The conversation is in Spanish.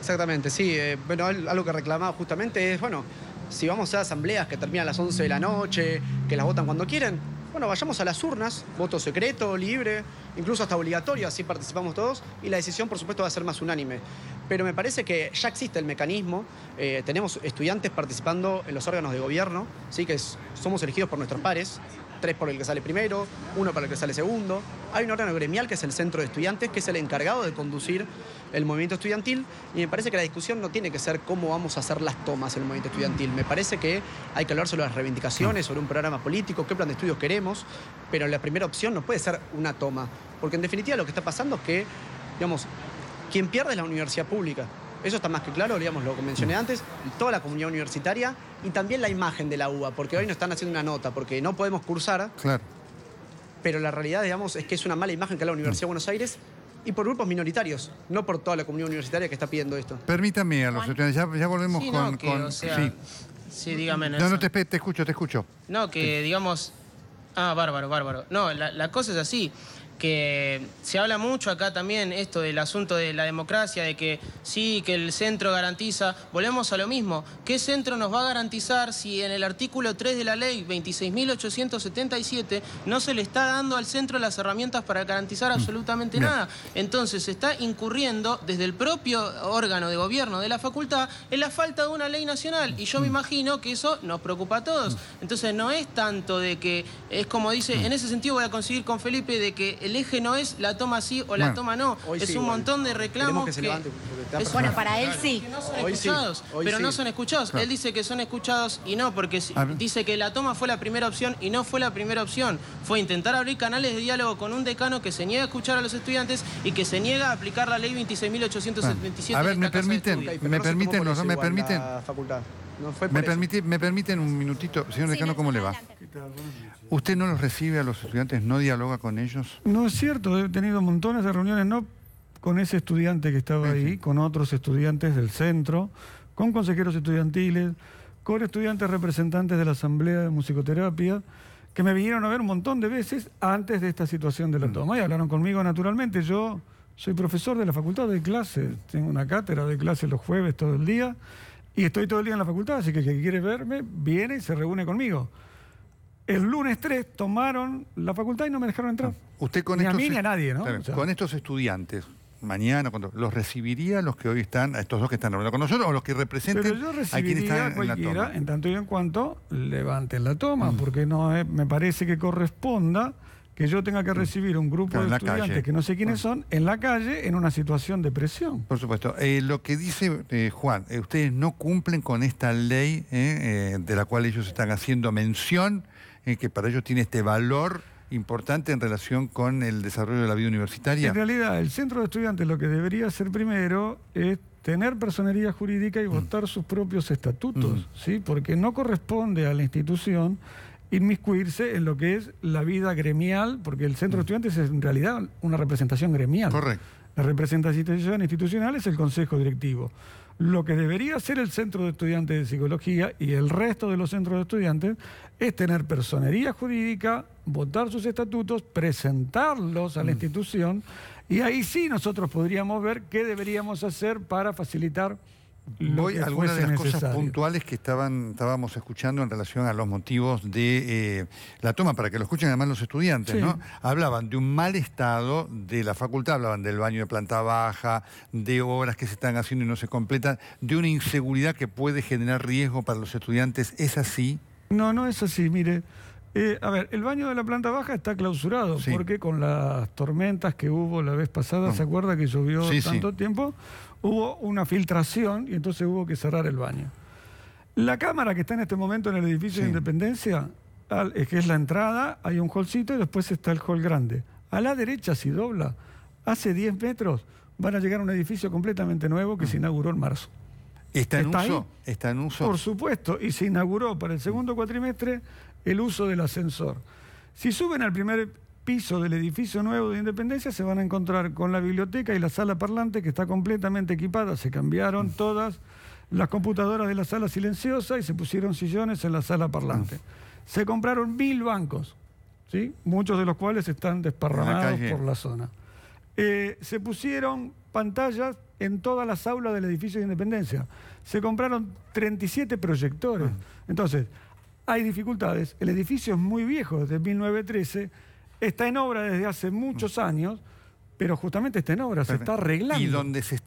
Exactamente, sí. Eh, bueno, algo que reclamaba justamente es, bueno, si vamos a asambleas que terminan a las 11 de la noche, que las votan cuando quieren, bueno, vayamos a las urnas, voto secreto, libre, incluso hasta obligatorio, así participamos todos, y la decisión, por supuesto, va a ser más unánime. Pero me parece que ya existe el mecanismo, eh, tenemos estudiantes participando en los órganos de gobierno, ¿sí? que somos elegidos por nuestros pares, tres por el que sale primero, uno para el que sale segundo, hay un órgano gremial que es el Centro de Estudiantes, que es el encargado de conducir el movimiento estudiantil y me parece que la discusión no tiene que ser cómo vamos a hacer las tomas en el movimiento estudiantil. Me parece que hay que hablar sobre las reivindicaciones, sobre un programa político, qué plan de estudios queremos, pero la primera opción no puede ser una toma, porque en definitiva lo que está pasando es que, digamos, quien pierde es la universidad pública. Eso está más que claro, digamos, lo mencioné antes, toda la comunidad universitaria y también la imagen de la UBA, porque hoy nos están haciendo una nota, porque no podemos cursar. Claro pero la realidad, digamos, es que es una mala imagen que la Universidad de Buenos Aires y por grupos minoritarios, no por toda la comunidad universitaria que está pidiendo esto. Permítame ya, volvemos con... sí. dígame. no, no, te, escucho, te escucho. No, que digamos... Ah, bárbaro, bárbaro. No, la, la cosa es así que se habla mucho acá también esto del asunto de la democracia, de que sí, que el centro garantiza, volvemos a lo mismo, ¿qué centro nos va a garantizar si en el artículo 3 de la ley 26.877 no se le está dando al centro las herramientas para garantizar mm. absolutamente nada? Entonces se está incurriendo desde el propio órgano de gobierno de la facultad en la falta de una ley nacional y yo me mm. imagino que eso nos preocupa a todos. Mm. Entonces no es tanto de que, es como dice, en ese sentido voy a conseguir con Felipe de que el el eje no es la toma sí o la toma no. Es un montón de reclamos. Que bueno, para él sí. pero no son escuchados. Él dice que son escuchados y no, porque dice que la toma fue la primera opción y no fue la primera opción. Fue intentar abrir canales de diálogo con un decano que se niega a escuchar a los estudiantes y que se niega a aplicar la ley 26.877. a ver, me permiten, me permiten, no, me permiten. La facultad. ¿Me, permiten un minutito? Señor decano, ¿cómo le va? ¿Usted no los recibe a los estudiantes? ¿No dialoga con ellos? No es cierto, he tenido montones de reuniones, no con ese estudiante que estaba ahí, con otros estudiantes del centro, con consejeros estudiantiles, con estudiantes representantes de la Asamblea de Musicoterapia, que me vinieron a ver un montón de veces antes de esta situación de la mm. toma. Y hablaron conmigo naturalmente. Yo soy profesor de la facultad de clases, tengo una cátedra de clases los jueves todo el día. Y estoy todo el día en la facultad, así que si quiere verme, viene y se reúne conmigo. El lunes 3 tomaron la facultad y no me dejaron entrar. Ah, usted con a mí ni a nadie, ¿no? con estos estudiantes, mañana, cuando, ¿los recibiría los que hoy están, a estos dos que están hablando con nosotros o los que representen a quienes están en la toma? En tanto y en cuanto levanten la toma, mm. porque no me parece que corresponda que yo tenga que mm. recibir un grupo de estudiantes que no sé quiénes ah. son en la calle en una situación de presión. Por supuesto. Eh, lo que dice eh, Juan, eh, ustedes no cumplen con esta ley de la cual ellos están haciendo mención, que para ellos tiene este valor importante en relación con el desarrollo de la vida universitaria. En realidad, el centro de estudiantes lo que debería hacer primero es tener personería jurídica y mm. votar sus propios estatutos, mm. ¿sí? porque no corresponde a la institución inmiscuirse en lo que es la vida gremial, porque el centro de mm. estudiantes es en realidad una representación gremial. Correcto. La representación institucional es el consejo directivo. Lo que debería ser el centro de estudiantes de psicología y el resto de los centros de estudiantes es tener personería jurídica, votar sus estatutos, presentarlos a la mm. institución y ahí sí nosotros podríamos ver qué deberíamos hacer para facilitar Voy a algunas de las cosas puntuales que estaban, estábamos escuchando en relación a los motivos de eh, la toma, para que lo escuchen además los estudiantes, ¿no? Hablaban de un mal estado de la facultad, hablaban del baño de planta baja, de obras que se están haciendo y no se completan, de una inseguridad que puede generar riesgo para los estudiantes. ¿Es así? No, no es así, mire. Eh, a ver, el baño de la planta baja está clausurado porque con las tormentas que hubo la vez pasada, ¿se acuerda que llovió tanto tiempo? Hubo una filtración y entonces hubo que cerrar el baño. La cámara que está en este momento en el edificio de Independencia, es que es la entrada, hay un hallcito y después está el hall grande. A la derecha, si dobla, hace 10 metros, van a llegar a un edificio completamente nuevo que se inauguró en marzo. ¿Está en uso? en uso? Por supuesto, y se inauguró para el segundo cuatrimestre el uso del ascensor. Si suben al primer piso del edificio nuevo de Independencia se van a encontrar con la biblioteca y la sala parlante que está completamente equipada. Se cambiaron mm. todas las computadoras de la sala silenciosa y se pusieron sillones en la sala parlante. Mm. Se compraron mil bancos, ¿sí? muchos de los cuales están desparramados por la zona. Eh, se pusieron pantallas en todas las aulas del edificio de Independencia. Se compraron 37 proyectores. Entonces, hay dificultades. El edificio es muy viejo, desde 1913. Está en obra desde hace muchos años, pero justamente está en obra, se está arreglando.